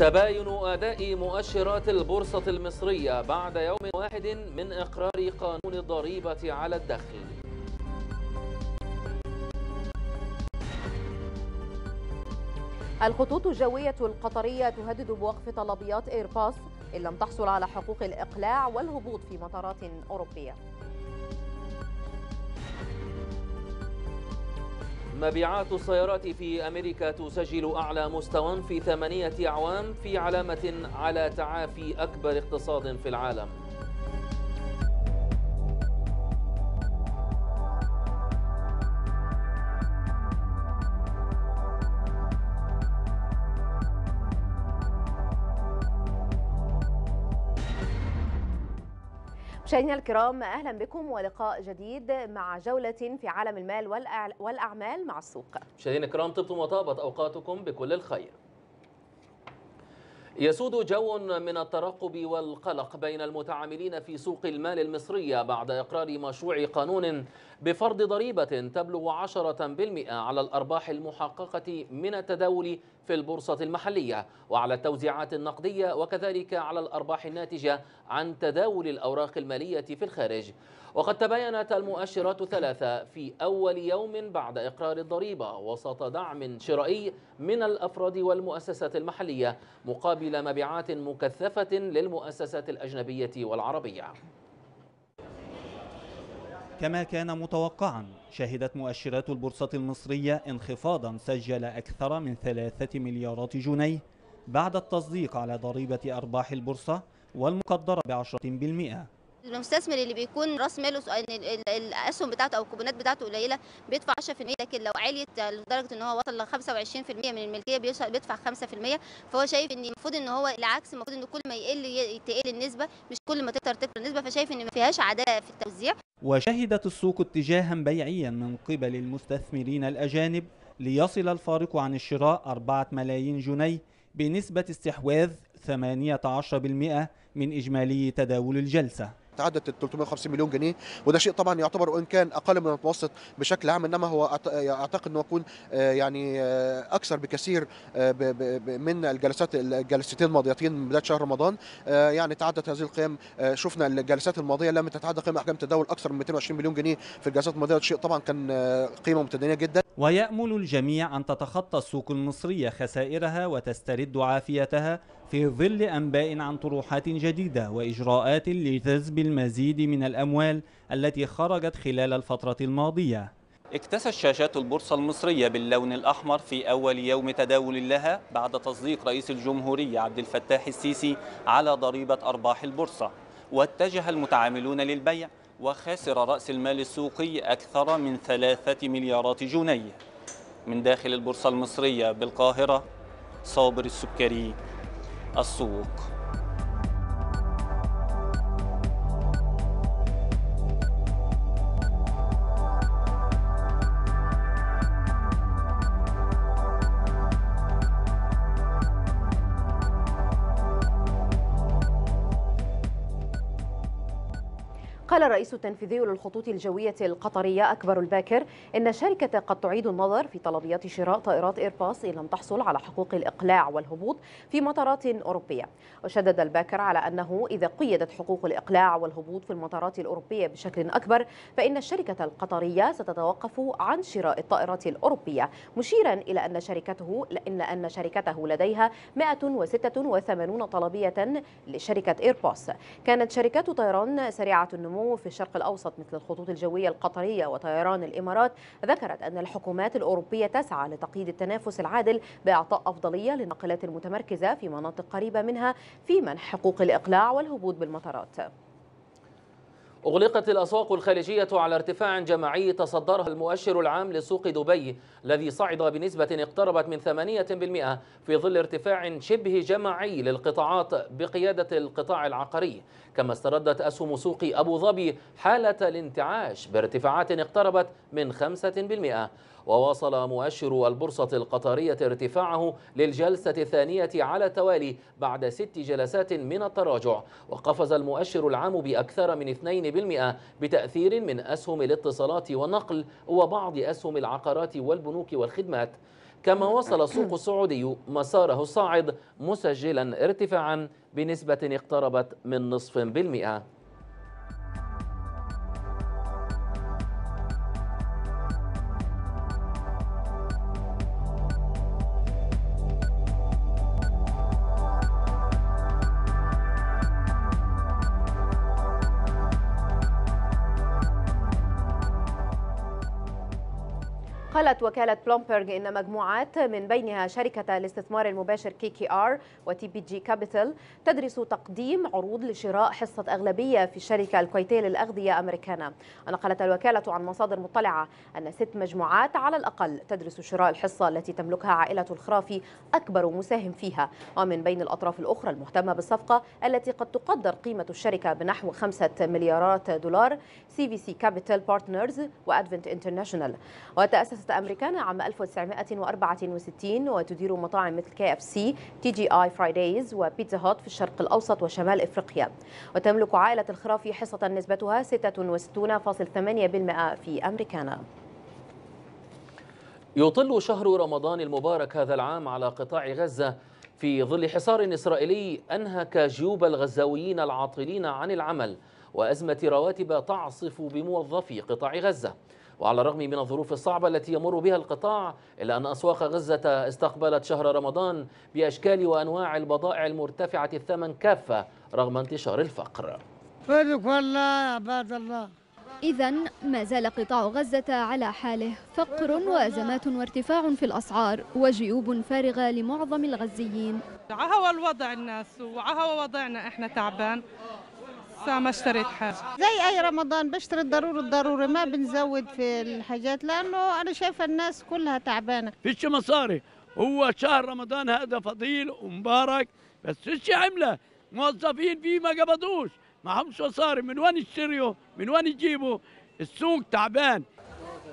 تباين أداء مؤشرات البورصة المصرية بعد يوم واحد من إقرار قانون الضريبة على الدخل الخطوط الجوية القطرية تهدد بوقف طلبيات إيرباص إن لم تحصل على حقوق الإقلاع والهبوط في مطارات أوروبية مبيعات السيارات في أمريكا تسجل أعلى مستوى في ثمانية أعوام في علامة على تعافي أكبر اقتصاد في العالم مشاهدينا الكرام اهلا بكم ولقاء جديد مع جوله في عالم المال والاعمال مع السوق. مشاهدينا الكرام طبتم وطابت اوقاتكم بكل الخير. يسود جو من الترقب والقلق بين المتعاملين في سوق المال المصرية بعد إقرار مشروع قانون بفرض ضريبة تبلغ 10% على الأرباح المحققة من التداول في البورصة المحلية وعلى التوزيعات النقدية وكذلك على الأرباح الناتجة عن تداول الأوراق المالية في الخارج وقد تباينت المؤشرات الثلاثة في أول يوم بعد إقرار الضريبة وسط دعم شرائي من الأفراد والمؤسسات المحلية مقابل مبيعات مكثفة للمؤسسات الأجنبية والعربية كما كان متوقعا شهدت مؤشرات البورصة المصرية انخفاضا سجل أكثر من ثلاثة مليارات جنيه بعد التصديق على ضريبة أرباح البورصة والمقدرة بعشرة بالمئة المستثمر اللي بيكون راس ماله الاسهم بتاعته او الكوبونات بتاعته قليله بيدفع 10% لكن لو عليت لدرجه ان هو وصل ل 25% من الملكيه بيدفع 5% فهو شايف ان المفروض ان هو العكس المفروض ان كل ما يقل تقل النسبه مش كل ما تقدر تكتر النسبه فشايف ان ما فيهاش عداله في التوزيع وشهدت السوق اتجاها بيعيا من قبل المستثمرين الأجانب ليصل الفارق عن الشراء 4 ملايين جنيه بنسبة استحواذ 18% من إجمالي تداول الجلسة تعدت ال 350 مليون جنيه وده شيء طبعا يعتبر وان كان اقل من المتوسط بشكل عام انما هو اعتقد انه يكون آه، يعني آه، اكثر بكثير آه، من الجلسات الجلستين الماضيتين من بدايه شهر رمضان يعني تعدت هذه القيم شفنا الجلسات الماضيه لم تتعدى قيمه احجام التداول اكثر من 220 مليون جنيه في الجلسات الماضيه شيء طبعا كان قيمه متدنيه جدا ويامل الجميع ان تتخطى السوق المصريه خسائرها وتسترد عافيتها في ظل أنباء عن طروحات جديدة وإجراءات لجذب المزيد من الأموال التي خرجت خلال الفترة الماضية اكتست شاشات البورصة المصرية باللون الأحمر في أول يوم تداول لها بعد تصديق رئيس الجمهورية عبد الفتاح السيسي على ضريبة أرباح البورصة واتجه المتعاملون للبيع وخسر رأس المال السوقي أكثر من ثلاثة مليارات جنيه من داخل البورصة المصرية بالقاهرة صابر السكري السوق قال الرئيس التنفيذي للخطوط الجوية القطرية أكبر الباكر إن الشركة قد تعيد النظر في طلبيات شراء طائرات إيرباص إن لم تحصل على حقوق الإقلاع والهبوط في مطارات أوروبية وشدد الباكر على أنه إذا قيدت حقوق الإقلاع والهبوط في المطارات الأوروبية بشكل أكبر فإن الشركة القطرية ستتوقف عن شراء الطائرات الأوروبية مشيرا إلى أن شركته لأن أن شركته لديها 186 طلبية لشركة إيرباص كانت شركات طيران سريعة النمو في الشرق الأوسط مثل الخطوط الجوية القطرية وطيران الإمارات ذكرت أن الحكومات الأوروبية تسعى لتقييد التنافس العادل بإعطاء أفضلية للنقلات المتمركزة في مناطق قريبة منها في منح حقوق الإقلاع والهبوط بالمطارات أغلقت الأسواق الخارجية على ارتفاع جماعي تصدرها المؤشر العام لسوق دبي الذي صعد بنسبة اقتربت من 8% في ظل ارتفاع شبه جماعي للقطاعات بقيادة القطاع العقاري كما استردت أسهم سوق أبو ظبي حالة الانتعاش بارتفاعات اقتربت من 5% وواصل مؤشر البورصة القطرية ارتفاعه للجلسة الثانية على التوالي بعد ست جلسات من التراجع وقفز المؤشر العام بأكثر من 2% بتأثير من أسهم الاتصالات والنقل وبعض أسهم العقارات والبنوك والخدمات كما وصل السوق السعودي مساره الصاعد مسجلا ارتفاعا بنسبة اقتربت من نصف بالمئة قالت وكالة بلومبرج إن مجموعات من بينها شركة الاستثمار المباشر كي كي آر وتي بي جي كابيتال تدرس تقديم عروض لشراء حصة أغلبية في الشركة الكويتية للأغذية أمريكانا ونقلت الوكالة عن مصادر مطلعة أن ست مجموعات على الأقل تدرس شراء الحصة التي تملكها عائلة الخرافي أكبر مساهم فيها ومن بين الأطراف الأخرى المهتمة بالصفقة التي قد تقدر قيمة الشركة بنحو خمسة مليارات دولار سي في سي كابيتال بارتنرز وأدفنت انترناشونال وتأسست الأمريكان عام 1964 وتدير مطاعم مثل كي اف سي تي جي اي فرايديز وبيتزا هوت في الشرق الأوسط وشمال إفريقيا وتملك عائلة الخرافي حصة نسبتها 66.8% في أمريكانا يطل شهر رمضان المبارك هذا العام على قطاع غزة في ظل حصار إسرائيلي أنهك جيوب الغزاويين العاطلين عن العمل وأزمة رواتب تعصف بموظفي قطاع غزة وعلى الرغم من الظروف الصعبة التي يمر بها القطاع إلا أن أسواق غزة استقبلت شهر رمضان بأشكال وأنواع البضائع المرتفعة الثمن كافة رغم انتشار الفقر عباد الله إذا ما زال قطاع غزة على حاله فقر وأزمات وارتفاع في الأسعار وجيوب فارغة لمعظم الغزيين عهوى الوضع الناس وعهوى وضعنا إحنا تعبان لسه ما اشتريت حاجه زي اي رمضان بشتري الضروري الضروري ما بنزود في الحاجات لانه انا شايفه الناس كلها تعبانه فيش مصاري هو شهر رمضان هذا فضيل ومبارك بس فيش عمله موظفين فيه ما قبضوش معهمش مصاري من وين يشتريه من وين يجيبه السوق تعبان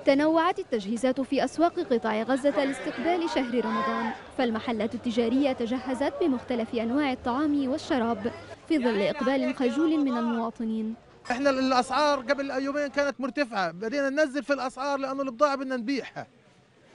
تنوعت التجهيزات في أسواق قطاع غزة لاستقبال شهر رمضان فالمحلات التجارية تجهزت بمختلف أنواع الطعام والشراب في ظل إقبال خجول من المواطنين احنا الاسعار قبل يومين كانت مرتفعه بدينا ننزل في الاسعار لانه البضاعه بدنا نبيعها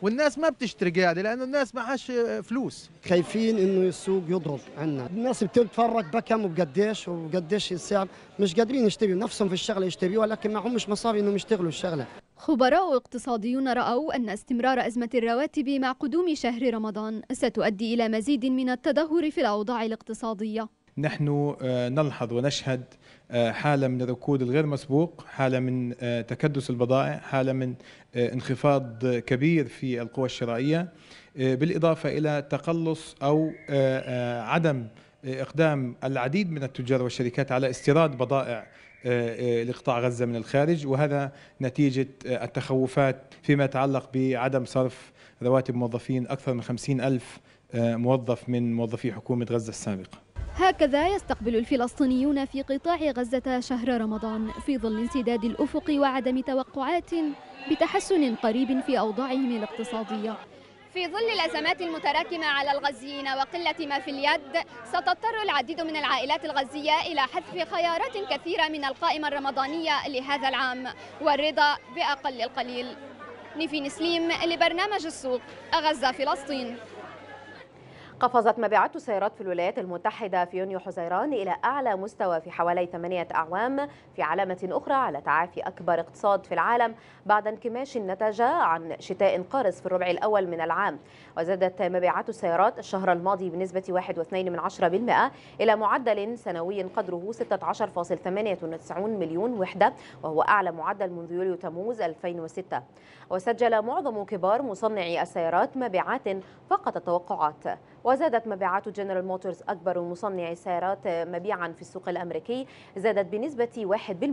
والناس ما بتشتري قاعده لانه الناس ما عاش فلوس خايفين انه السوق يضرب عنا الناس بتتفرج بكم وبقديش وبقديش السعر مش قادرين يشتروا نفسهم في الشغله يشتروا ولكن ما مش مصاري انهم يشتغلوا الشغله خبراء اقتصاديون رأوا أن استمرار أزمة الرواتب مع قدوم شهر رمضان ستؤدي إلى مزيد من التدهور في الأوضاع الاقتصادية نحن آه، نلحظ ونشهد آه، حالة من الركود الغير مسبوق حالة من آه، تكدس البضائع حالة من انخفاض كبير في القوى الشرائية بالإضافة إلى تقلص أو عدم إقدام العديد من التجار والشركات على استيراد بضائع آه، آه، لقطاع غزة من الخارج وهذا نتيجة آه، التخوفات فيما يتعلق بعدم صرف رواتب موظفين أكثر من خمسين ألف موظف من موظفي حكومة غزة السابقة هكذا يستقبل الفلسطينيون في قطاع غزة شهر رمضان في ظل انسداد الأفق وعدم توقعات بتحسن قريب في أوضاعهم الاقتصادية في ظل الأزمات المتراكمة على الغزيين وقلة ما في اليد ستضطر العديد من العائلات الغزية إلى حذف خيارات كثيرة من القائمة الرمضانية لهذا العام والرضا بأقل القليل نيفين سليم لبرنامج السوق غزة فلسطين قفزت مبيعات السيارات في الولايات المتحدة في يونيو حزيران إلى أعلى مستوى في حوالي ثمانية أعوام في علامة أخرى على تعافي أكبر اقتصاد في العالم بعد انكماش نتج عن شتاء قارس في الربع الأول من العام وزادت مبيعات السيارات الشهر الماضي بنسبة 1.2% إلى معدل سنوي قدره 16.98 مليون وحدة وهو أعلى معدل منذ يوليو تموز 2006 وسجل معظم كبار مصنعي السيارات مبيعات فقط التوقعات وزادت مبيعات جنرال موتورز أكبر مصنع سيارات مبيعا في السوق الأمريكي زادت بنسبة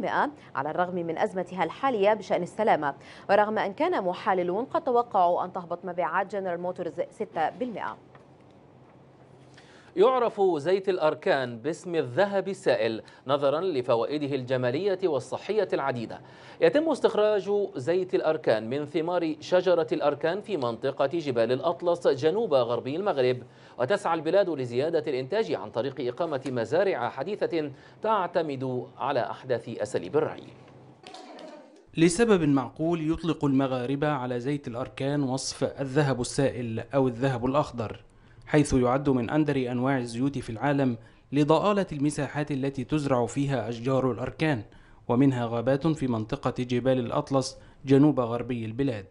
1% على الرغم من أزمتها الحالية بشأن السلامة ورغم أن كان محللون قد توقعوا أن تهبط مبيعات جنرال موتورز 6% يعرف زيت الأركان باسم الذهب السائل نظرا لفوائده الجمالية والصحية العديدة يتم استخراج زيت الأركان من ثمار شجرة الأركان في منطقة جبال الأطلس جنوب غربي المغرب وتسعى البلاد لزيادة الإنتاج عن طريق إقامة مزارع حديثة تعتمد على أحدث أساليب الري. لسبب معقول يطلق المغاربة على زيت الأركان وصف الذهب السائل أو الذهب الأخضر حيث يعد من أندر أنواع الزيوت في العالم لضآلة المساحات التي تزرع فيها أشجار الأركان ومنها غابات في منطقة جبال الأطلس جنوب غربي البلاد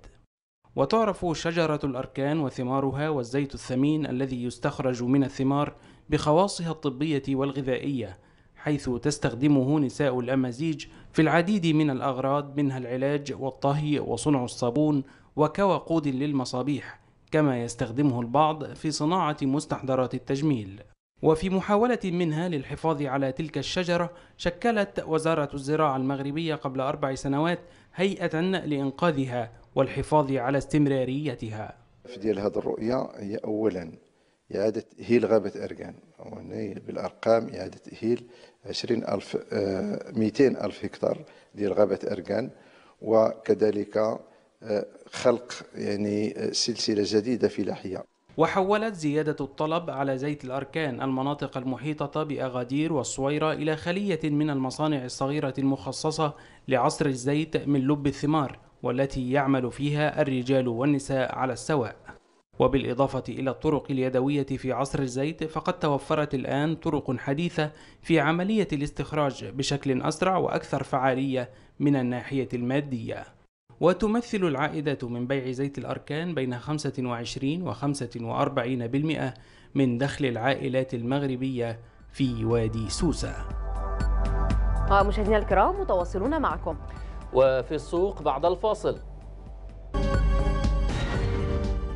وتعرف شجرة الأركان وثمارها والزيت الثمين الذي يستخرج من الثمار بخواصها الطبية والغذائية حيث تستخدمه نساء الأمازيج في العديد من الأغراض منها العلاج والطهي وصنع الصابون وكوقود للمصابيح كما يستخدمه البعض في صناعة مستحضرات التجميل وفي محاولة منها للحفاظ على تلك الشجرة شكلت وزارة الزراعة المغربية قبل أربع سنوات هيئة لإنقاذها والحفاظ على استمراريتها في ديال هذه الرؤية هي أولا إعادة إهيل غابة أركان بالأرقام إعادة إهيل 20 ألف 200 آه، ألف هكتار ديال غابة أركان وكذلك آه، خلق يعني آه، سلسلة جديدة فلاحية وحولت زيادة الطلب على زيت الأركان المناطق المحيطة بأغادير والصويرة إلى خلية من المصانع الصغيرة المخصصة لعصر الزيت من لب الثمار والتي يعمل فيها الرجال والنساء على السواء وبالإضافة إلى الطرق اليدوية في عصر الزيت فقد توفرت الآن طرق حديثة في عملية الاستخراج بشكل أسرع وأكثر فعالية من الناحية المادية وتمثل العائدة من بيع زيت الأركان بين 25 و 45% من دخل العائلات المغربية في وادي سوسة مشاهدينا الكرام متواصلون معكم وفي السوق بعد الفاصل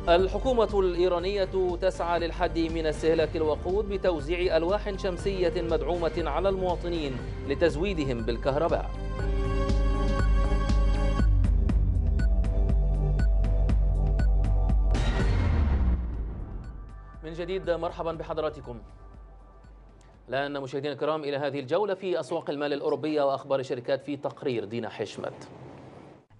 الحكومة الإيرانية تسعى للحد من استهلاك الوقود بتوزيع ألواح شمسية مدعومة على المواطنين لتزويدهم بالكهرباء من جديد مرحبا بحضراتكم الآن مشاهدينا الكرام إلى هذه الجولة في أسواق المال الأوروبية وأخبار الشركات في تقرير دينا حشمت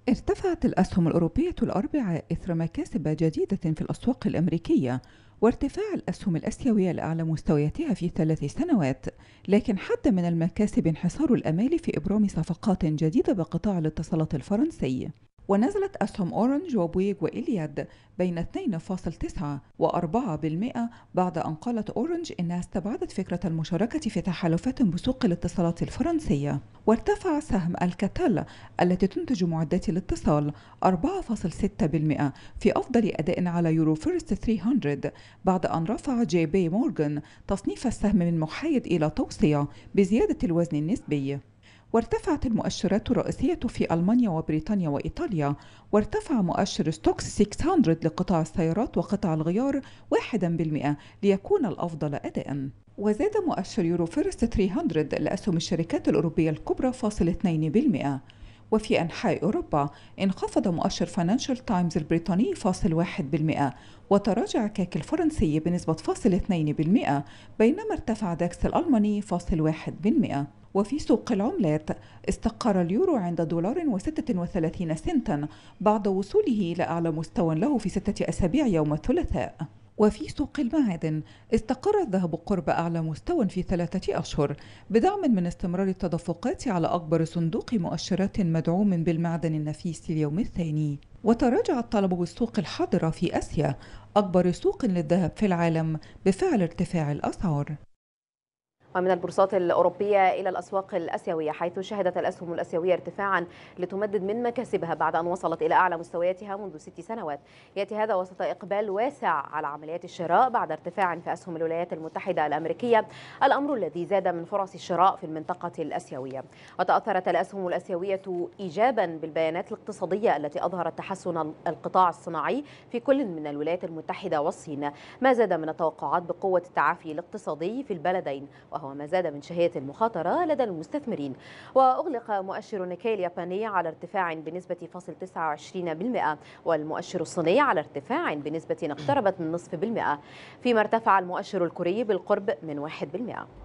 ارتفعت الأسهم الأوروبية الأربعاء إثر مكاسب جديدة في الأسواق الأمريكية وارتفاع الأسهم الأسيوية لأعلى مستوياتها في ثلاث سنوات لكن حد من المكاسب انحصار الأمال في إبرام صفقات جديدة بقطاع الاتصالات الفرنسي ونزلت أسهم أورنج وبويج وإلياد بين 2.9 و4% بعد أن قالت أورنج إنها استبعدت فكرة المشاركة في تحالفات بسوق الاتصالات الفرنسية وارتفع سهم الكاتال التي تنتج معدات الاتصال 4.6% في أفضل أداء على يورو فيرست 300 بعد أن رفع جي بي مورغان تصنيف السهم من محايد إلى توصية بزيادة الوزن النسبي وارتفعت المؤشرات الرئيسية في ألمانيا وبريطانيا وإيطاليا وارتفع مؤشر ستوكس 600 لقطاع السيارات وقطع الغيار 1% ليكون الأفضل أداءً وزاد مؤشر يورو فيرست 300 لأسهم الشركات الأوروبية الكبرى فاصل 2% وفي أنحاء أوروبا انخفض مؤشر فاينانشال تايمز البريطاني فاصل بالمئة وتراجع كاك الفرنسي بنسبة فاصل بالمئة بينما ارتفع داكس الألماني فاصل بالمئة وفي سوق العملات استقر اليورو عند دولار و36 سنتا بعد وصوله إلى أعلى مستوى له في ستة أسابيع يوم الثلاثاء وفي سوق المعادن استقر الذهب قرب أعلى مستوى في ثلاثة أشهر بدعم من استمرار التدفقات على أكبر صندوق مؤشرات مدعوم بالمعدن النفيس اليوم الثاني وتراجع الطلب بالسوق الحاضرة في آسيا أكبر سوق للذهب في العالم بفعل ارتفاع الأسعار ومن البورصات الأوروبية إلى الأسواق الأسيوية حيث شهدت الأسهم الأسيوية ارتفاعا لتمدد من مكاسبها بعد أن وصلت إلى أعلى مستوياتها منذ ست سنوات يأتي هذا وسط إقبال واسع على عمليات الشراء بعد ارتفاع في أسهم الولايات المتحدة الأمريكية الأمر الذي زاد من فرص الشراء في المنطقة الأسيوية وتأثرت الأسهم الأسيوية إيجابا بالبيانات الاقتصادية التي أظهرت تحسن القطاع الصناعي في كل من الولايات المتحدة والصين ما زاد من التوقعات بقوة التعافي الاقتصادي في البلدين وهو وما زاد من شهية المخاطرة لدى المستثمرين وأغلق مؤشر نيكي الياباني على ارتفاع بنسبة فاصل 29% والمؤشر الصيني على ارتفاع بنسبة اقتربت من نصف بالمئة فيما ارتفع المؤشر الكوري بالقرب من 1%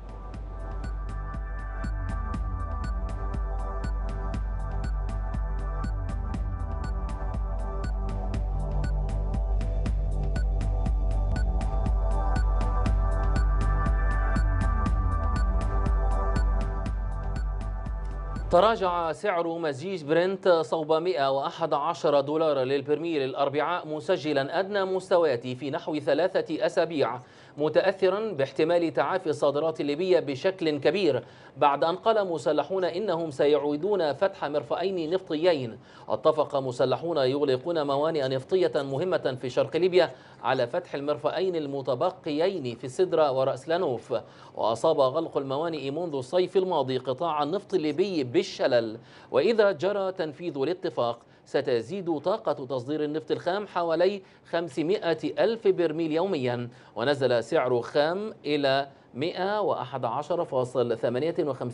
تراجع سعر مزيج برنت صوب 111 دولار للبرميل الأربعاء مسجلا أدنى مستوياته في نحو ثلاثة أسابيع متأثرا باحتمال تعافي الصادرات الليبية بشكل كبير بعد أن قال مسلحون إنهم سيعودون فتح مرفأين نفطيين اتفق مسلحون يغلقون موانئ نفطية مهمة في شرق ليبيا على فتح المرفأين المتبقيين في السدرة ورأس لانوف وأصاب غلق الموانئ منذ الصيف الماضي قطاع النفط الليبي بالشلل وإذا جرى تنفيذ الاتفاق ستزيد طاقة تصدير النفط الخام حوالي 500 ألف برميل يوميا ونزل سعر خام إلى 111.58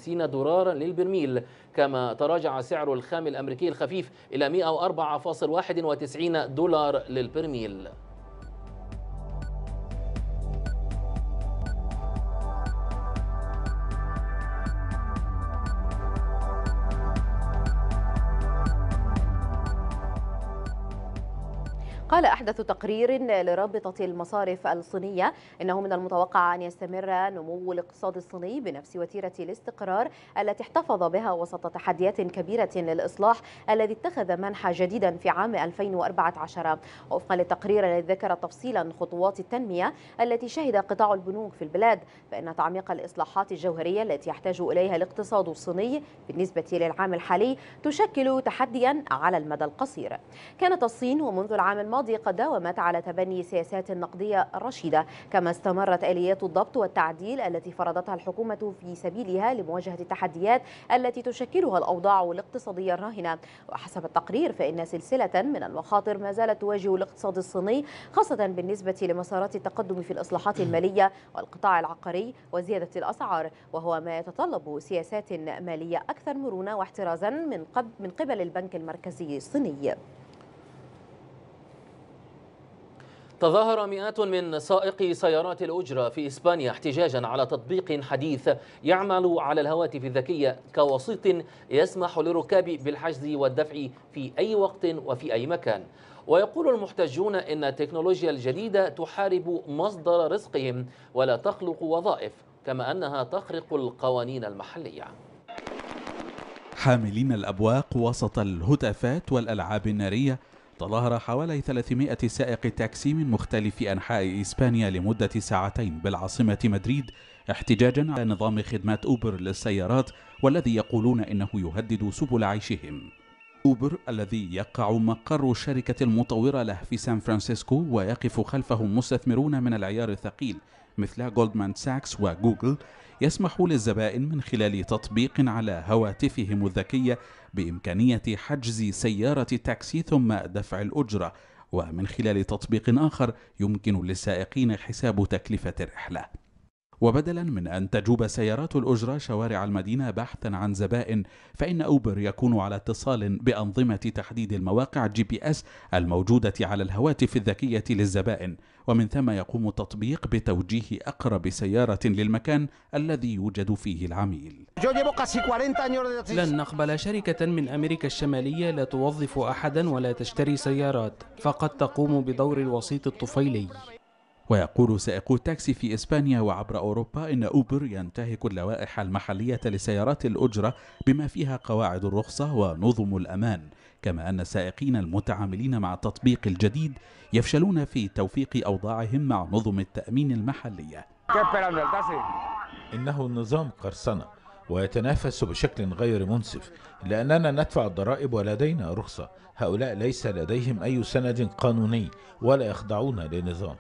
دولارا للبرميل كما تراجع سعر الخام الأمريكي الخفيف إلى 104.91 دولار للبرميل قال أحدث تقرير لرابطة المصارف الصينية أنه من المتوقع أن يستمر نمو الاقتصاد الصيني بنفس وتيرة الاستقرار التي احتفظ بها وسط تحديات كبيرة للإصلاح الذي اتخذ منحى جديدا في عام 2014 وفقا للتقرير الذي ذكر تفصيلا خطوات التنمية التي شهد قطاع البنوك في البلاد فإن تعميق الإصلاحات الجوهرية التي يحتاج إليها الاقتصاد الصيني بالنسبة للعام الحالي تشكل تحديا على المدى القصير كانت الصين ومنذ العام الماضي الماضي قد داومت على تبني سياسات نقدية رشيدة كما استمرت آليات الضبط والتعديل التي فرضتها الحكومة في سبيلها لمواجهة التحديات التي تشكلها الأوضاع الاقتصادية الراهنة وحسب التقرير فإن سلسلة من المخاطر ما زالت تواجه الاقتصاد الصيني خاصة بالنسبة لمسارات التقدم في الإصلاحات المالية والقطاع العقاري وزيادة الأسعار وهو ما يتطلب سياسات مالية أكثر مرونة واحترازا من قبل البنك المركزي الصيني تظاهر مئات من سائقي سيارات الأجرة في إسبانيا احتجاجا على تطبيق حديث يعمل على الهواتف الذكية كوسيط يسمح للركاب بالحجز والدفع في أي وقت وفي أي مكان ويقول المحتجون إن التكنولوجيا الجديدة تحارب مصدر رزقهم ولا تخلق وظائف كما أنها تخرق القوانين المحلية حاملين الأبواق وسط الهتافات والألعاب النارية تظاهر حوالي 300 سائق تاكسي من مختلف أنحاء إسبانيا لمدة ساعتين بالعاصمة مدريد احتجاجا على نظام خدمات أوبر للسيارات والذي يقولون إنه يهدد سبل عيشهم أوبر الذي يقع مقر الشركة المطورة له في سان فرانسيسكو ويقف خلفه مستثمرون من العيار الثقيل مثل جولدمان ساكس وجوجل يسمح للزبائن من خلال تطبيق على هواتفهم الذكية بإمكانية حجز سيارة تاكسي ثم دفع الأجرة ومن خلال تطبيق آخر يمكن للسائقين حساب تكلفة الرحلة وبدلا من أن تجوب سيارات الأجرة شوارع المدينة بحثا عن زبائن فإن أوبر يكون على اتصال بأنظمة تحديد المواقع جي بي اس الموجودة على الهواتف الذكية للزبائن ومن ثم يقوم التطبيق بتوجيه أقرب سيارة للمكان الذي يوجد فيه العميل لن نقبل شركة من أمريكا الشمالية لا توظف أحدا ولا تشتري سيارات فقد تقوم بدور الوسيط الطفيلي ويقول سائقو التاكسي في إسبانيا وعبر أوروبا إن أوبر ينتهك اللوائح المحلية لسيارات الأجرة بما فيها قواعد الرخصة ونظم الأمان كما أن السائقين المتعاملين مع التطبيق الجديد يفشلون في توفيق أوضاعهم مع نظم التأمين المحلية إنه نظام قرصنة ويتنافس بشكل غير منصف لأننا ندفع الضرائب ولدينا رخصة هؤلاء ليس لديهم أي سند قانوني ولا يخضعون لنظام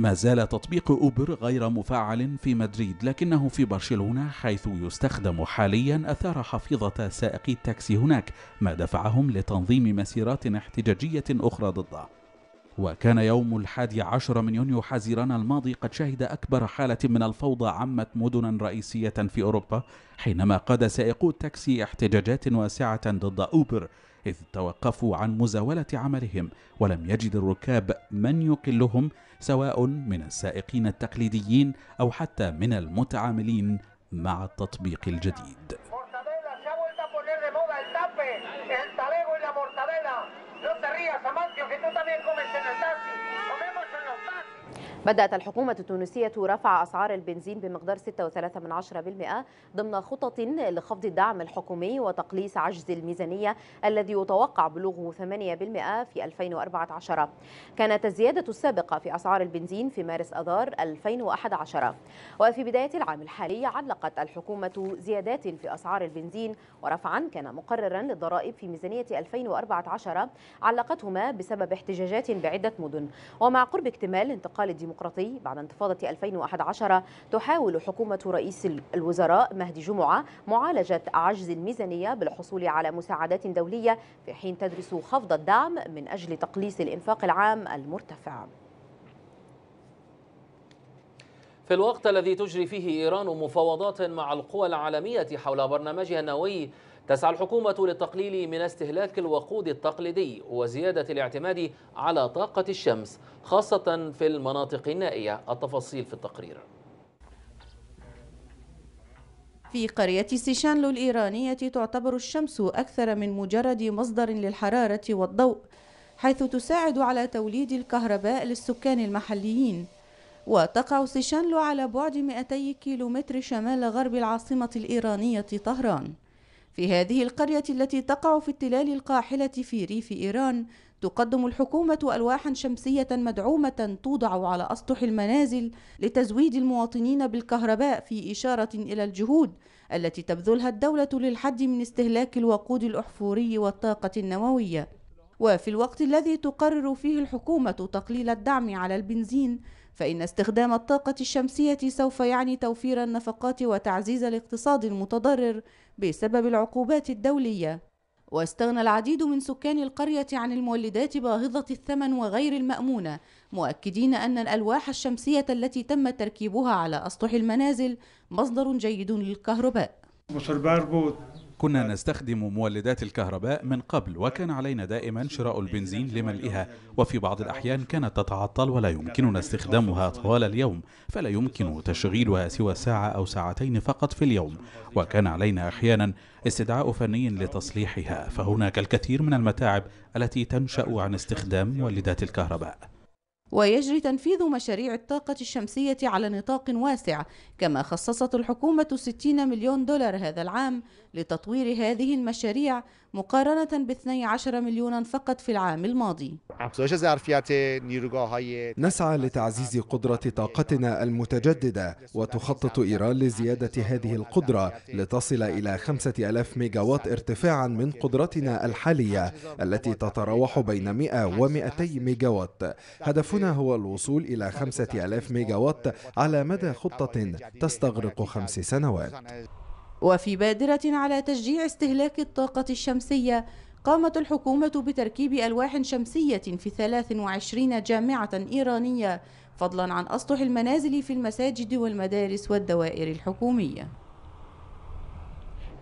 ما زال تطبيق أوبر غير مفعل في مدريد لكنه في برشلونة حيث يستخدم حاليا أثار حفيظة سائقي التاكسي هناك ما دفعهم لتنظيم مسيرات احتجاجية أخرى ضده وكان يوم الحادي عشر من يونيو حزيران الماضي قد شهد أكبر حالة من الفوضى عمت مدنا رئيسية في أوروبا حينما قاد سائقو التاكسي احتجاجات واسعة ضد أوبر إذ توقفوا عن مزاولة عملهم ولم يجد الركاب من يقلهم سواء من السائقين التقليديين أو حتى من المتعاملين مع التطبيق الجديد بدأت الحكومة التونسية رفع أسعار البنزين بمقدار 6.3% ضمن خطط لخفض الدعم الحكومي وتقليص عجز الميزانية الذي يتوقع بلوغه 8% في 2014 كانت الزيادة السابقة في أسعار البنزين في مارس أذار 2011 وفي بداية العام الحالي علقت الحكومة زيادات في أسعار البنزين ورفعا كان مقررا للضرائب في ميزانية 2014 علقتهما بسبب احتجاجات بعدة مدن ومع قرب اكتمال انتقال الديمقراطية الديمقراطي بعد انتفاضة 2011 تحاول حكومة رئيس الوزراء مهدي جمعة معالجة عجز الميزانية بالحصول على مساعدات دولية في حين تدرس خفض الدعم من أجل تقليص الإنفاق العام المرتفع في الوقت الذي تجري فيه إيران مفاوضات مع القوى العالمية حول برنامجها النووي تسعى الحكومة للتقليل من استهلاك الوقود التقليدي وزيادة الاعتماد على طاقة الشمس خاصة في المناطق النائية التفاصيل في التقرير في قرية سيشانلو الإيرانية تعتبر الشمس أكثر من مجرد مصدر للحرارة والضوء حيث تساعد على توليد الكهرباء للسكان المحليين وتقع سيشانلو على بعد 200 كيلومتر شمال غرب العاصمة الإيرانية طهران في هذه القرية التي تقع في التلال القاحلة في ريف إيران تقدم الحكومة ألواحا شمسية مدعومة توضع على أسطح المنازل لتزويد المواطنين بالكهرباء في إشارة إلى الجهود التي تبذلها الدولة للحد من استهلاك الوقود الأحفوري والطاقة النووية وفي الوقت الذي تقرر فيه الحكومة تقليل الدعم على البنزين فإن استخدام الطاقة الشمسية سوف يعني توفير النفقات وتعزيز الاقتصاد المتضرر بسبب العقوبات الدولية واستغنى العديد من سكان القرية عن المولدات باهظة الثمن وغير المأمونة مؤكدين أن الألواح الشمسية التي تم تركيبها على أسطح المنازل مصدر جيد للكهرباء كنا نستخدم مولدات الكهرباء من قبل وكان علينا دائما شراء البنزين لملئها وفي بعض الأحيان كانت تتعطل ولا يمكننا استخدامها طوال اليوم فلا يمكن تشغيلها سوى ساعة أو ساعتين فقط في اليوم وكان علينا أحيانا استدعاء فني لتصليحها فهناك الكثير من المتاعب التي تنشأ عن استخدام مولدات الكهرباء ويجري تنفيذ مشاريع الطاقة الشمسية على نطاق واسع كما خصصت الحكومة 60 مليون دولار هذا العام لتطوير هذه المشاريع مقارنة ب 12 مليونا فقط في العام الماضي نسعى لتعزيز قدرة طاقتنا المتجددة وتخطط إيران لزيادة هذه القدرة لتصل إلى 5000 ميجاوات ارتفاعا من قدرتنا الحالية التي تتراوح بين 100 و 200 ميجاوات هدفنا هو الوصول إلى 5000 ميجاوات على مدى خطة تستغرق خمس سنوات وفي بادرة على تشجيع استهلاك الطاقة الشمسية قامت الحكومة بتركيب ألواح شمسية في 23 جامعة إيرانية فضلا عن أسطح المنازل في المساجد والمدارس والدوائر الحكومية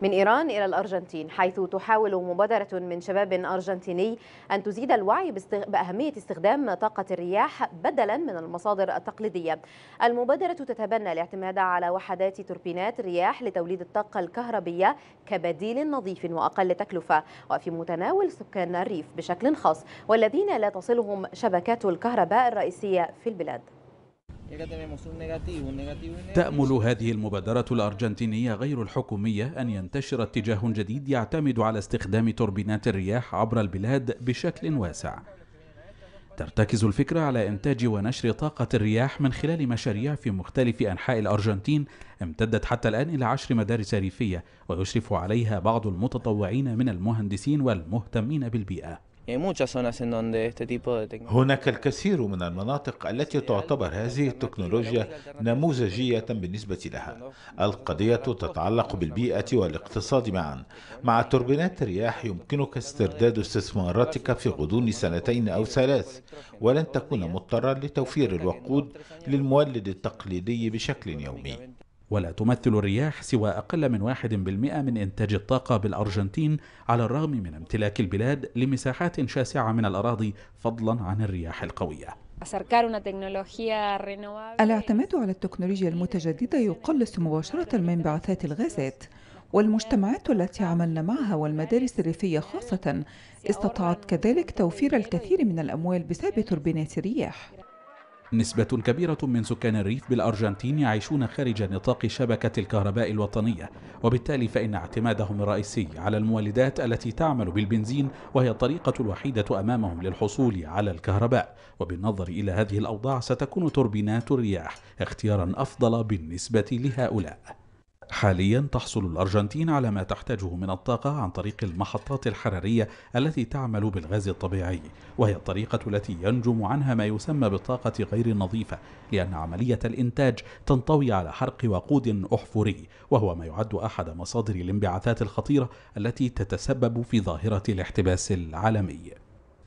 من إيران إلى الأرجنتين حيث تحاول مبادرة من شباب أرجنتيني أن تزيد الوعي بأهمية استخدام طاقة الرياح بدلا من المصادر التقليدية المبادرة تتبنى الاعتماد على وحدات توربينات رياح لتوليد الطاقة الكهربية كبديل نظيف وأقل تكلفة وفي متناول سكان الريف بشكل خاص والذين لا تصلهم شبكات الكهرباء الرئيسية في البلاد تأمل هذه المبادرة الأرجنتينية غير الحكومية أن ينتشر اتجاه جديد يعتمد على استخدام توربينات الرياح عبر البلاد بشكل واسع ترتكز الفكرة على إنتاج ونشر طاقة الرياح من خلال مشاريع في مختلف أنحاء الأرجنتين امتدت حتى الآن إلى عشر مدارس ريفية ويشرف عليها بعض المتطوعين من المهندسين والمهتمين بالبيئة يعني هناك الكثير من المناطق التي تعتبر هذه التكنولوجيا نموذجية بالنسبة لها القضية تتعلق بالبيئة والاقتصاد معا مع توربينات الرياح يمكنك استرداد استثماراتك في غضون سنتين أو ثلاث ولن تكون مضطرا لتوفير الوقود للمولد التقليدي بشكل يومي ولا تمثل الرياح سوى أقل من واحد بالمئة من إنتاج الطاقة بالأرجنتين على الرغم من امتلاك البلاد لمساحات شاسعة من الأراضي فضلا عن الرياح القوية الاعتماد على التكنولوجيا المتجددة يقلص مباشرة من انبعاثات الغازات والمجتمعات التي عملنا معها والمدارس الريفية خاصة استطاعت كذلك توفير الكثير من الأموال بسبب توربينات الرياح نسبة كبيرة من سكان الريف بالأرجنتين يعيشون خارج نطاق شبكة الكهرباء الوطنية وبالتالي فإن اعتمادهم الرئيسي على المولدات التي تعمل بالبنزين وهي الطريقة الوحيدة أمامهم للحصول على الكهرباء وبالنظر إلى هذه الأوضاع ستكون توربينات الرياح اختيارا أفضل بالنسبة لهؤلاء حاليا تحصل الأرجنتين على ما تحتاجه من الطاقة عن طريق المحطات الحرارية التي تعمل بالغاز الطبيعي وهي الطريقة التي ينجم عنها ما يسمى بالطاقة غير النظيفة لأن عملية الإنتاج تنطوي على حرق وقود أحفوري وهو ما يعد أحد مصادر الانبعاثات الخطيرة التي تتسبب في ظاهرة الاحتباس العالمي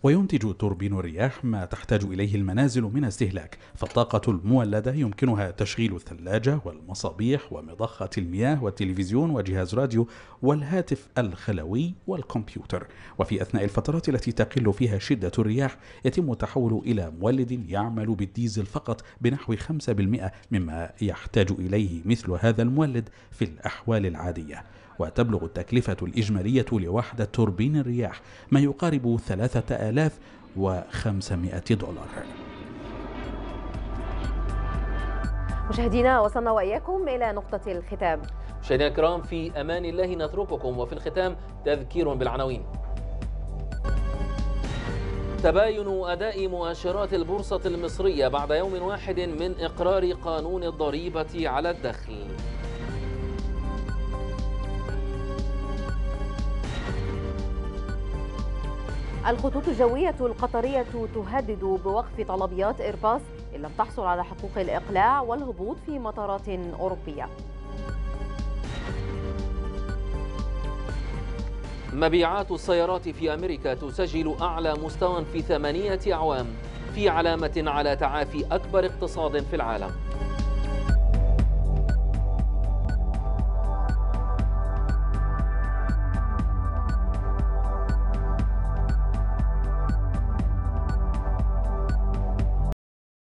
وينتج توربين الرياح ما تحتاج إليه المنازل من استهلاك فالطاقة المولدة يمكنها تشغيل الثلاجة والمصابيح ومضخة المياه والتلفزيون وجهاز راديو والهاتف الخلوي والكمبيوتر وفي أثناء الفترات التي تقل فيها شدة الرياح يتم التحول إلى مولد يعمل بالديزل فقط بنحو 5% مما يحتاج إليه مثل هذا المولد في الأحوال العادية وتبلغ التكلفة الإجمالية لوحدة توربين الرياح ما يقارب 3500 دولار مشاهدينا وصلنا وإياكم إلى نقطة الختام مشاهدينا الكرام في أمان الله نترككم وفي الختام تذكير بالعناوين تباين أداء مؤشرات البورصة المصرية بعد يوم واحد من إقرار قانون الضريبة على الدخل الخطوط الجوية القطرية تهدد بوقف طلبيات إيرباص إن لم تحصل على حقوق الإقلاع والهبوط في مطارات أوروبية مبيعات السيارات في أمريكا تسجل أعلى مستوى في ثمانية أعوام في علامة على تعافي أكبر اقتصاد في العالم